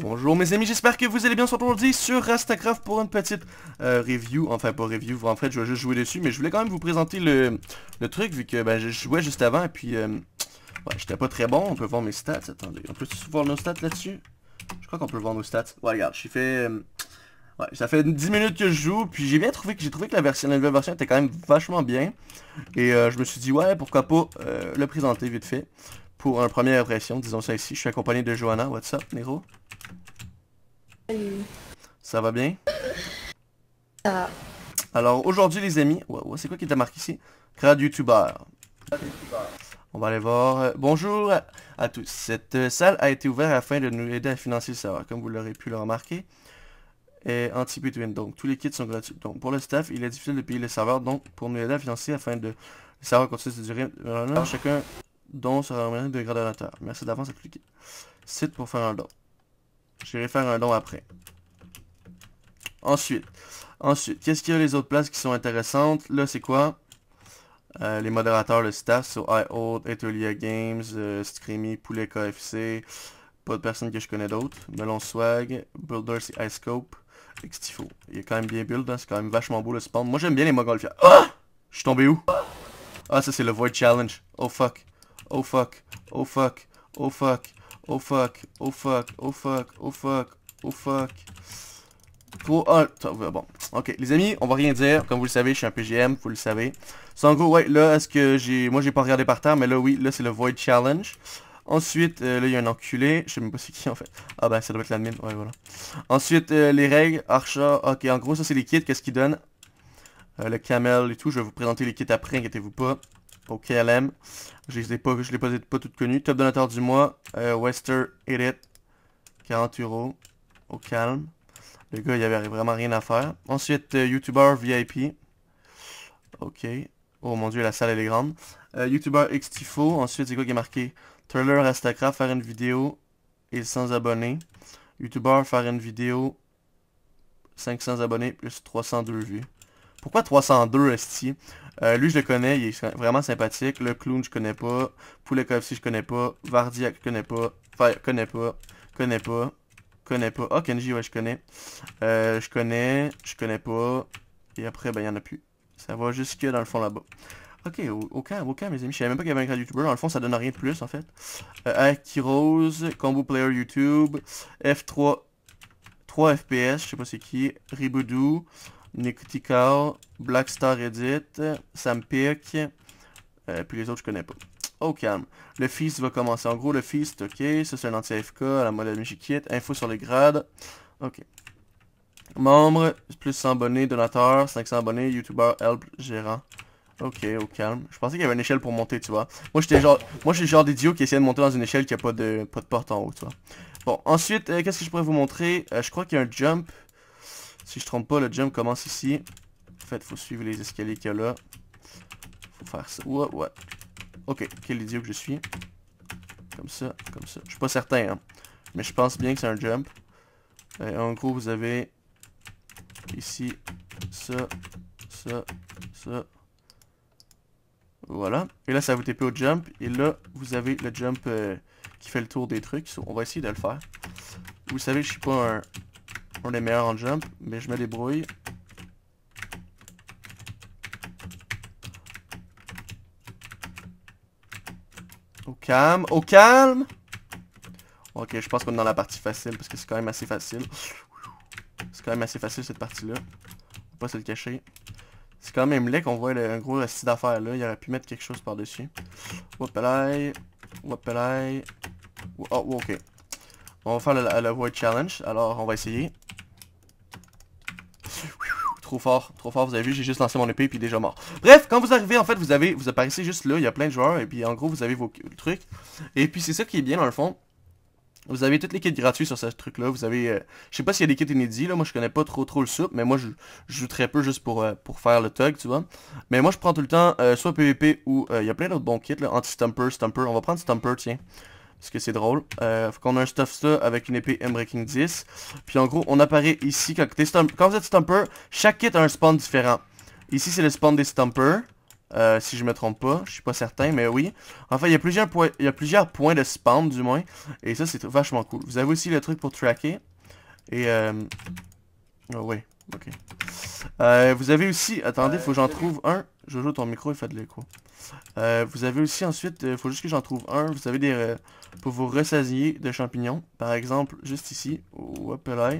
Bonjour mes amis, j'espère que vous allez bien aujourd'hui sur Rastacraft pour une petite euh, review, enfin pas review, en fait je vais juste jouer dessus, mais je voulais quand même vous présenter le, truc vu que ben, je jouais juste avant et puis euh, j'étais pas très bon, on peut voir mes stats, attendez, on peut voir nos stats là-dessus Je crois qu'on peut voir nos stats, ouais regarde, j'ai fait, euh, ouais, ça fait 10 minutes que je joue, puis j'ai bien trouvé que j'ai trouvé que la, version, nouvelle version était quand même vachement bien, et je me suis dit ouais pourquoi pas le présenter vite fait, pour une première impression, disons ça ici, je suis accompagné de Johanna, what's up Nero ça va bien Alors aujourd'hui les amis, c'est quoi qui t'a marqué ici Grade youtubeur. On va aller voir. Euh, bonjour à tous. Cette euh, salle a été ouverte afin de nous aider à financer le serveur, comme vous l'aurez pu le remarquer. Et anti-between, donc tous les kits sont gratuits. Donc pour le staff, il est difficile de payer les serveurs donc pour nous aider à financer afin de le serveur continue de durer chacun dont sera remis de de Merci d'avance à cliquer. Site pour faire un don. Je vais faire un don après. Ensuite, ensuite qu'est-ce qu'il y a les autres places qui sont intéressantes Là, c'est quoi euh, Les modérateurs, le staff So, iHold, Atelier Games, euh, Screamy, Poulet KFC. Pas de personne que je connais d'autre. Melon Swag, Builder, c'est iScope, Xtifo. Il est quand même bien build, hein. c'est quand même vachement beau le spawn. Moi, j'aime bien les Mogolfia. Ah Je suis tombé où Ah, ça, c'est le Void Challenge. Oh fuck. Oh fuck. Oh fuck. Oh fuck. Oh fuck, oh fuck, oh fuck, oh fuck, oh fuck. Pour bon. Ok, les amis, on va rien dire. Comme vous le savez, je suis un PGM, vous le savez. C'est en gros, ouais, là, est-ce que j'ai... Moi, j'ai pas regardé par terre, mais là, oui, là, c'est le Void Challenge. Ensuite, euh, là, il y a un enculé. Je sais même pas c'est qui, en fait. Ah ben, ça doit être l'admin. Ouais, voilà. Ensuite, euh, les règles, Archa. Ok, en gros, ça, c'est les kits. Qu'est-ce qu'ils donnent euh, Le camel et tout. Je vais vous présenter les kits après, inquiétez-vous pas. Au KLM. Je les ai pas, je les pas, pas toutes connues. Top donateur du mois, euh, Wester Edit. 40 euros. Au calme. Le gars, il avait vraiment rien à faire. Ensuite, Youtubeur YouTuber VIP. Ok. Oh mon dieu, la salle elle est grande. Euh, YouTuber Xtifo. Ensuite, c'est quoi qui est marqué Trailer Instagram faire une vidéo et 100 abonnés. YouTuber, faire une vidéo 500 abonnés plus 302 vues. Pourquoi 302 esti euh, lui, je le connais, il est vraiment sympathique. Le clown, je connais pas. Poulet si je connais pas. Vardiac, je connais pas. Enfin, connais pas. Connais pas. Connais pas. Oh, Kenji, ouais, je connais. Euh, je connais. Je connais pas. Et après, ben, il y en a plus. Ça va jusque dans le fond là-bas. Ok, aucun aucun mes amis. Je savais même pas qu'il y avait un grand YouTuber. Dans le fond, ça donne rien de plus, en fait. Euh, Rose, Combo Player YouTube, F3, 3 FPS, je sais pas c'est qui, Riboudou, Nictical, Black Star Edit, Sam euh, puis les autres je connais pas. Au calme. Le Feast va commencer. En gros, le Feast, ok, ça c'est un anti-FK, la modèle magique Kit, info sur les grades, ok. Membre, plus 100 abonnés, donateur, 500 abonnés, youtubeur, help, gérant. Ok, au calme. Je pensais qu'il y avait une échelle pour monter, tu vois. Moi, j'étais genre, moi, je le genre d'idiot qui essayait de monter dans une échelle qui a pas de, pas de porte en haut, tu vois. Bon, ensuite, euh, qu'est-ce que je pourrais vous montrer euh, Je crois qu'il y a un jump. Si je ne trompe pas, le jump commence ici. En fait, il faut suivre les escaliers qu'il y a là. Faut faire ça. Ouais, ouais. Ok, quel idiot que je suis. Comme ça, comme ça. Je suis pas certain, hein. Mais je pense bien que c'est un jump. Euh, en gros, vous avez ici ça, ça, ça. Voilà. Et là, ça vous TP au jump. Et là, vous avez le jump euh, qui fait le tour des trucs. on va essayer de le faire. Vous savez, je ne suis pas un on est meilleur en jump, mais je me débrouille. Au calme, au calme Ok, je pense qu'on est dans la partie facile, parce que c'est quand même assez facile. C'est quand même assez facile cette partie-là. On va pas se le cacher. C'est quand même laid qu'on voit un gros récit d'affaires là. Il aurait pu mettre quelque chose par-dessus. Wapelay. Wapelay. Oh, ok. On va faire le, Void Challenge. Alors, on va essayer trop fort, trop fort, vous avez vu, j'ai juste lancé mon épée puis déjà mort. Bref, quand vous arrivez, en fait, vous avez, vous apparaissez juste là, il y a plein de joueurs, et puis en gros, vous avez vos trucs. Et puis c'est ça qui est bien, dans le fond. Vous avez toutes les kits gratuits sur ce truc-là. Vous avez, euh, je sais pas s'il y a des kits inédits, là. Moi, je connais pas trop trop le soupe, mais moi, je, joue très peu juste pour, euh, pour faire le tug, tu vois. Mais moi, je prends tout le temps euh, soit PVP ou il y a plein d'autres bons kits, là. Anti-stumper, stumper. On va prendre stumper, tiens. Parce que c'est drôle. Euh, qu'on a un stuff ça avec une épée M-Breaking 10. Puis en gros, on apparaît ici. Quand, vous êtes Stumper, chaque kit a un spawn différent. Ici, c'est le spawn des Stompers. Euh, si je me trompe pas, je suis pas certain, mais oui. Enfin, il y a plusieurs, points, il y a plusieurs points de spawn, du moins. Et ça, c'est vachement cool. Vous avez aussi le truc pour tracker. Et, euh... Oh, oui. Ok. Euh, vous avez aussi... Attendez, euh, faut que j'en trouve un. je joue ton micro, il fait de l'écho. Euh, vous avez aussi ensuite, il euh, faut juste que j'en trouve un, vous avez des... Euh, pour vous ressasier de champignons. Par exemple, juste ici, hop là.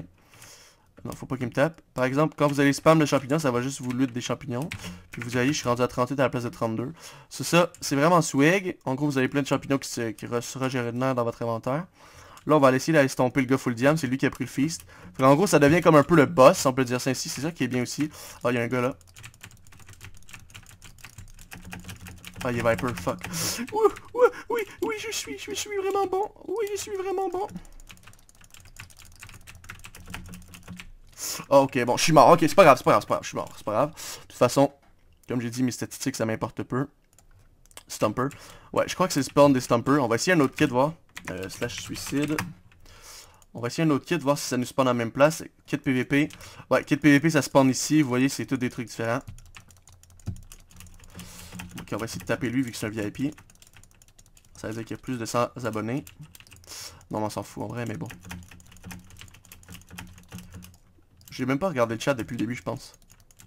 Non, faut pas qu'il me tape. Par exemple, quand vous allez spam le champignon, ça va juste vous lutter des champignons. Puis vous allez, je suis rendu à 38 à la place de 32. C'est ça, c'est vraiment swag. En gros, vous avez plein de champignons qui, se, qui de l'air dans votre inventaire. Là, on va essayer d'aller estomper le gars full diam, c'est lui qui a pris le feast. en gros, ça devient comme un peu le boss, on peut dire ça ainsi, c'est ça qui est bien aussi. oh il y a un gars là. Ah, Viper, fuck. Oui, oui, oui, je suis, je suis vraiment bon. Oui, je suis vraiment bon. Ah, ok, bon, je suis mort. Ok, c'est pas grave, c'est pas grave, c'est pas grave. Je suis mort, c'est pas grave. De toute façon, comme j'ai dit, mes statistiques, ça m'importe peu. Stumper. Ouais, je crois que c'est le spawn des Stumper. On va essayer un autre kit, voir. Euh, slash suicide. On va essayer un autre kit, voir si ça nous spawn à la même place. Kit PVP. Ouais, kit PVP, ça spawn ici. Vous voyez, c'est tout des trucs différents on va essayer de taper lui vu que c'est un VIP. Ça veut dire qu'il y a plus de 100 abonnés. Non, on s'en fout en vrai, mais bon. J'ai même pas regardé le chat depuis le début, je pense.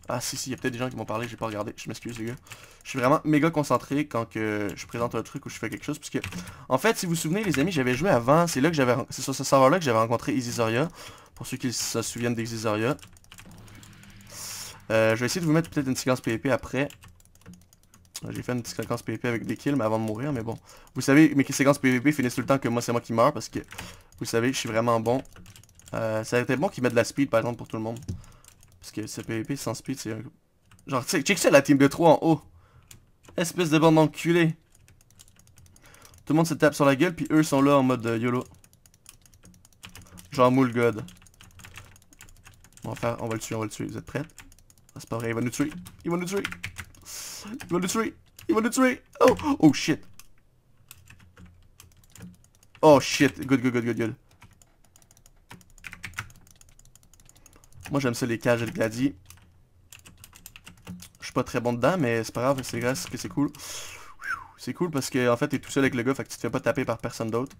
Ah si, si, il y a peut-être des gens qui m'ont parlé, j'ai pas regardé. Je m'excuse, les gars. Je suis vraiment méga concentré quand que je présente un truc ou je fais quelque chose. Parce que, en fait, si vous vous souvenez, les amis, j'avais joué avant. C'est là que j'avais... C'est sur ce serveur-là que j'avais rencontré Isisoria Pour ceux qui se souviennent d'Isisoria euh, je vais essayer de vous mettre peut-être une séquence PvP après. J'ai fait une petite séquence PVP avec des kills, mais avant de mourir, mais bon. Vous savez, mes séquences PVP finissent tout le temps que moi, c'est moi qui meurs, parce que, vous savez, je suis vraiment bon. Euh, ça a été bon qu'ils mettent de la speed, par exemple, pour tout le monde. Parce que ce PVP sans speed, c'est un... Genre, tu check ça, la team de trois en haut. Espèce de bande enculée. Tout le monde se tape sur la gueule, puis eux sont là en mode euh, YOLO. Genre moule god. On va on va le tuer, on va le tuer. Vous êtes prêts? Ah, c'est pas vrai, il va nous tuer. Il va nous tuer. Il va le tuer, il va le tuer Oh, oh shit. Oh shit, good, good, good, good, good. Moi j'aime ça les cages et le gladi. Je suis pas très bon dedans, mais c'est pas grave, c'est grâce que c'est cool. C'est cool parce que en fait t'es tout seul avec le gars, fait que tu te fais pas taper par personne d'autre.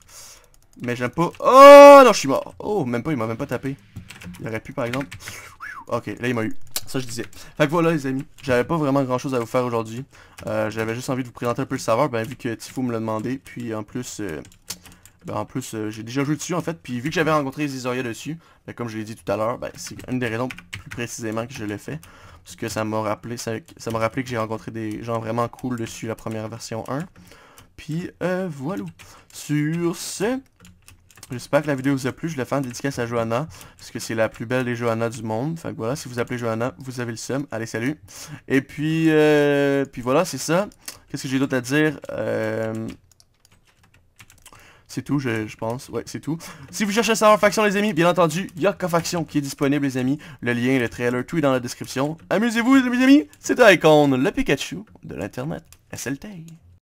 Mais j'aime pas... Oh non, je suis mort. Oh, même pas, il m'a même pas tapé. Il aurait pu par exemple. Ok, là il m'a eu. Ça, je disais. Fait que voilà, les amis. J'avais pas vraiment grand chose à vous faire aujourd'hui. Euh, j'avais juste envie de vous présenter un peu le serveur, ben, vu que Tifo me l'a demandé. Puis en plus, euh, ben, en plus euh, j'ai déjà joué dessus en fait. Puis vu que j'avais rencontré Zizoria dessus, ben, comme je l'ai dit tout à l'heure, ben, c'est une des raisons plus précisément que je l'ai fait Parce que ça m'a rappelé, ça, m'a rappelé que j'ai rencontré des gens vraiment cool dessus la première version 1. Puis voilà. Sur ce, J'espère que la vidéo vous a plu. Je vais faire une dédicace à Johanna, parce que c'est la plus belle des Johanna du monde. Fait voilà, si vous appelez Johanna, vous avez le seum. Allez, salut. Et puis, euh, puis voilà, c'est ça. Qu'est-ce que j'ai d'autre à dire euh... C'est tout, je, pense. Ouais, c'est tout. Si vous cherchez à savoir Faction, les amis, bien entendu, il y a faction qui est disponible, les amis. Le lien, le trailer, tout est dans la description. Amusez-vous, les amis. C'est Icon, le Pikachu de l'Internet. SLT.